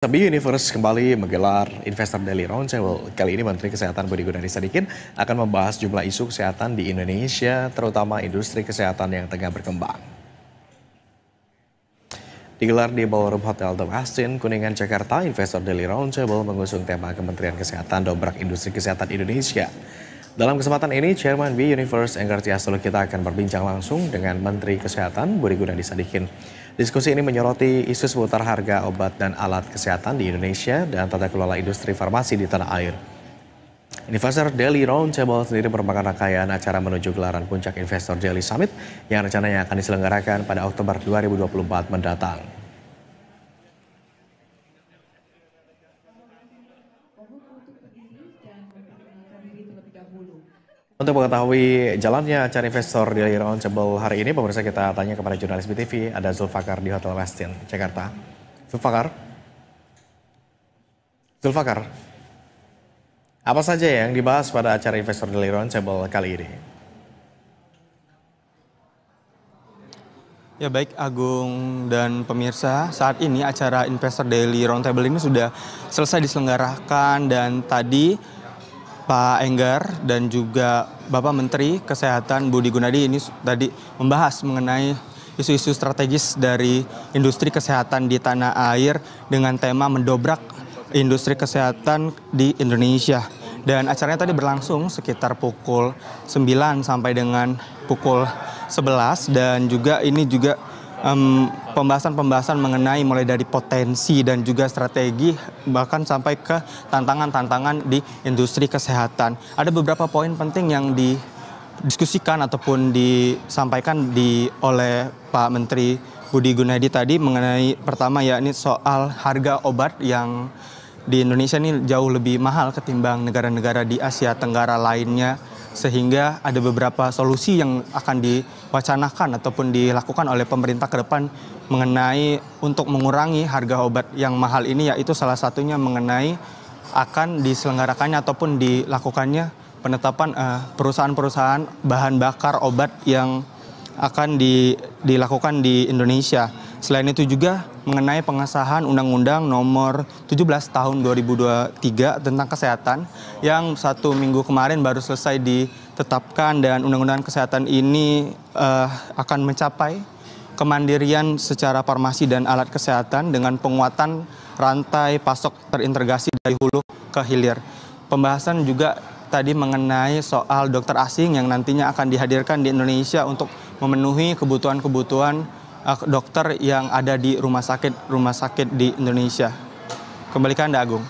Sambi Universe kembali menggelar Investor Daily Roundtable. Kali ini Menteri Kesehatan Budi Gunadi Sadikin akan membahas jumlah isu kesehatan di Indonesia, terutama industri kesehatan yang tengah berkembang. Digelar di Ballroom Hotel The Westin, Kuningan, Jakarta, Investor Daily Roundtable mengusung tema Kementerian Kesehatan dobrak industri kesehatan Indonesia. Dalam kesempatan ini, Chairman B Universe Enggar Astolo kita akan berbincang langsung dengan Menteri Kesehatan Budi Gunadi Sadikin. Diskusi ini menyoroti isu seputar harga obat dan alat kesehatan di Indonesia dan tata kelola industri farmasi di tanah air. Investor Daily Roundtable sendiri merupakan rangkaian acara menuju gelaran puncak Investor Daily Summit yang rencananya akan diselenggarakan pada Oktober 2024 mendatang. Untuk mengetahui jalannya acara investor di layar Cebol hari ini, pemirsa kita tanya kepada jurnalis BTV, ada Zulfakar di Hotel Westin, Jakarta. Zulfakar? Zulfakar, apa saja yang dibahas pada acara investor di layar Cebol kali ini? Ya baik Agung dan pemirsa, saat ini acara Investor Daily Roundtable ini sudah selesai diselenggarakan dan tadi Pak Enggar dan juga Bapak Menteri Kesehatan Budi Gunadi ini tadi membahas mengenai isu-isu strategis dari industri kesehatan di tanah air dengan tema mendobrak industri kesehatan di Indonesia. Dan acaranya tadi berlangsung sekitar pukul 9 sampai dengan pukul 11 dan juga ini juga pembahasan-pembahasan um, mengenai mulai dari potensi dan juga strategi bahkan sampai ke tantangan-tantangan di industri kesehatan. Ada beberapa poin penting yang didiskusikan ataupun disampaikan di oleh Pak Menteri Budi Gunadi tadi mengenai pertama ya ini soal harga obat yang di Indonesia ini jauh lebih mahal ketimbang negara-negara di Asia Tenggara lainnya sehingga ada beberapa solusi yang akan diwacanakan ataupun dilakukan oleh pemerintah ke depan mengenai untuk mengurangi harga obat yang mahal ini yaitu salah satunya mengenai akan diselenggarakannya ataupun dilakukannya penetapan eh, perusahaan-perusahaan bahan bakar obat yang akan di, dilakukan di Indonesia. Selain itu juga mengenai pengesahan Undang-Undang Nomor 17 Tahun 2023 tentang kesehatan yang satu minggu kemarin baru selesai ditetapkan dan Undang-Undang Kesehatan ini uh, akan mencapai kemandirian secara farmasi dan alat kesehatan dengan penguatan rantai pasok terintegrasi dari hulu ke hilir. Pembahasan juga tadi mengenai soal dokter asing yang nantinya akan dihadirkan di Indonesia untuk memenuhi kebutuhan-kebutuhan Ah, dokter yang ada di rumah sakit rumah sakit di Indonesia. Kembali ke Anda Agung.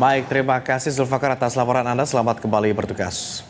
Baik, terima kasih Zulfakar atas laporan Anda. Selamat kembali bertugas.